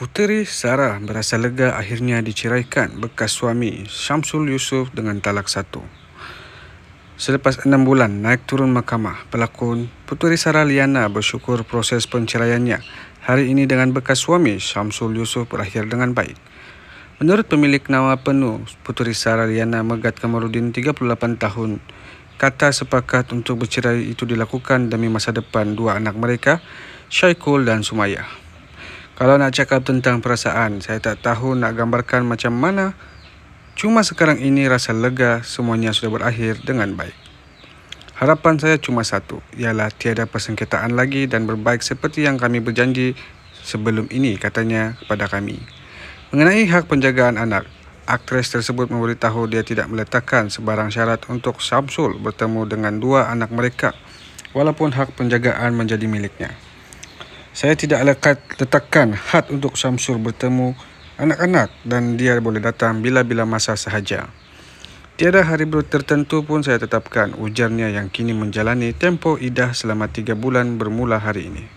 Puteri Sarah berasa lega akhirnya diceraikan bekas suami Syamsul Yusuf dengan talak satu. Selepas enam bulan naik turun mahkamah, pelakon Puteri Sarah Liana bersyukur proses penceraiannya hari ini dengan bekas suami Syamsul Yusuf berakhir dengan baik. Menurut pemilik nama penuh, Puteri Sarah Liana Megat Kamarudin 38 tahun, kata sepakat untuk bercerai itu dilakukan demi masa depan dua anak mereka, Syaikul dan Sumayah. Kalau nak cakap tentang perasaan, saya tak tahu nak gambarkan macam mana. Cuma sekarang ini rasa lega semuanya sudah berakhir dengan baik. Harapan saya cuma satu, ialah tiada persengketaan lagi dan berbaik seperti yang kami berjanji sebelum ini katanya kepada kami. Mengenai hak penjagaan anak, aktris tersebut memberitahu dia tidak meletakkan sebarang syarat untuk Samsul bertemu dengan dua anak mereka walaupun hak penjagaan menjadi miliknya saya tidak lekat letakkan had untuk Syamsul bertemu anak-anak dan dia boleh datang bila-bila masa sahaja. Tiada hari tertentu pun saya tetapkan ujarnya yang kini menjalani tempo idah selama tiga bulan bermula hari ini.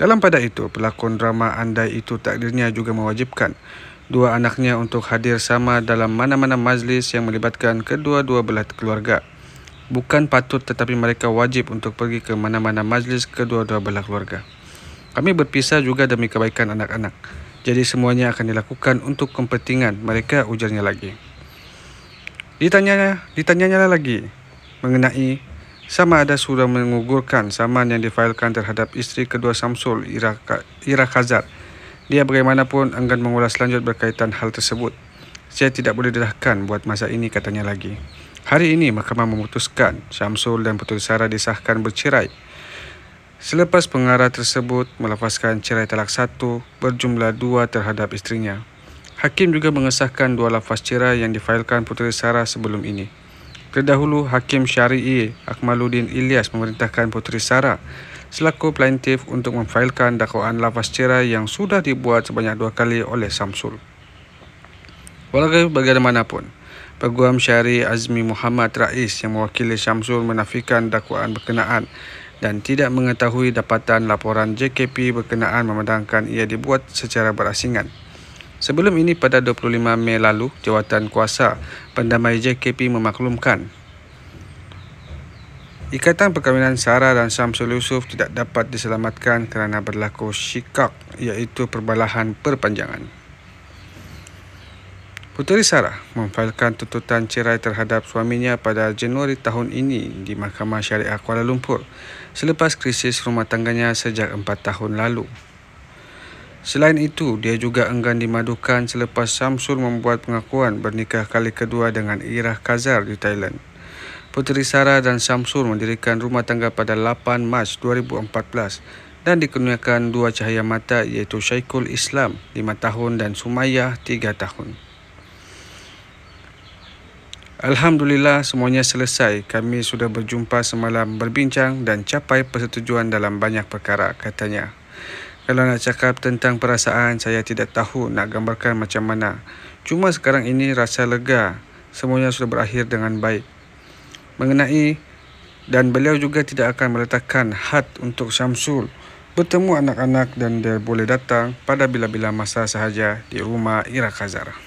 Dalam pada itu, pelakon drama andai itu takdirnya juga mewajibkan dua anaknya untuk hadir sama dalam mana-mana majlis yang melibatkan kedua-dua belah keluarga. Bukan patut tetapi mereka wajib untuk pergi ke mana-mana majlis kedua-dua belah keluarga. Kami berpisah juga demi kebaikan anak-anak. Jadi semuanya akan dilakukan untuk kepentingan mereka ujarnya lagi. Ditanya, ditanyanya lagi mengenai sama ada sudah mengugurkan saman yang difailkan terhadap istri kedua Samsul, Ira, Ira Khazar. Dia bagaimanapun enggan mengulas lanjut berkaitan hal tersebut. Saya tidak boleh dedahkan buat masa ini katanya lagi. Hari ini mahkamah memutuskan Samsul dan Putri Sarah disahkan bercerai Selepas pengarah tersebut melepaskan cerai talak satu berjumlah dua terhadap istrinya, Hakim juga mengesahkan dua lafaz cerai yang difailkan Puteri Sarah sebelum ini. Terdahulu, Hakim Syari'i Akmaluddin Ilyas memerintahkan Puteri Sarah selaku plaintif untuk memfailkan dakwaan lafaz cerai yang sudah dibuat sebanyak dua kali oleh Samsul. Walau bagaimanapun, Peguam Syari Azmi Muhammad Rais yang mewakili Syamsul menafikan dakwaan berkenaan dan tidak mengetahui dapatan laporan JKP berkenaan memandangkan ia dibuat secara berasingan. Sebelum ini pada 25 Mei lalu, jawatan kuasa pendamai JKP memaklumkan Ikatan perkahwinan Sarah dan Samsul Yusuf tidak dapat diselamatkan kerana berlaku syikak iaitu perbalahan perpanjangan. Puteri Sarah memfailkan tuntutan cerai terhadap suaminya pada Januari tahun ini di Mahkamah Syariah Kuala Lumpur selepas krisis rumah tangganya sejak 4 tahun lalu. Selain itu, dia juga enggan dimadukan selepas Samsul membuat pengakuan bernikah kali kedua dengan Irah Kazar di Thailand. Puteri Sarah dan Samsul mendirikan rumah tangga pada 8 Mac 2014 dan dikurniakan dua cahaya mata iaitu Syaikul Islam 5 tahun dan Sumayyah 3 tahun. Alhamdulillah semuanya selesai. Kami sudah berjumpa semalam berbincang dan capai persetujuan dalam banyak perkara katanya. Kalau nak cakap tentang perasaan saya tidak tahu nak gambarkan macam mana. Cuma sekarang ini rasa lega. Semuanya sudah berakhir dengan baik. Mengenai dan beliau juga tidak akan meletakkan had untuk Syamsul bertemu anak-anak dan dia boleh datang pada bila-bila masa sahaja di rumah Ira Kazara.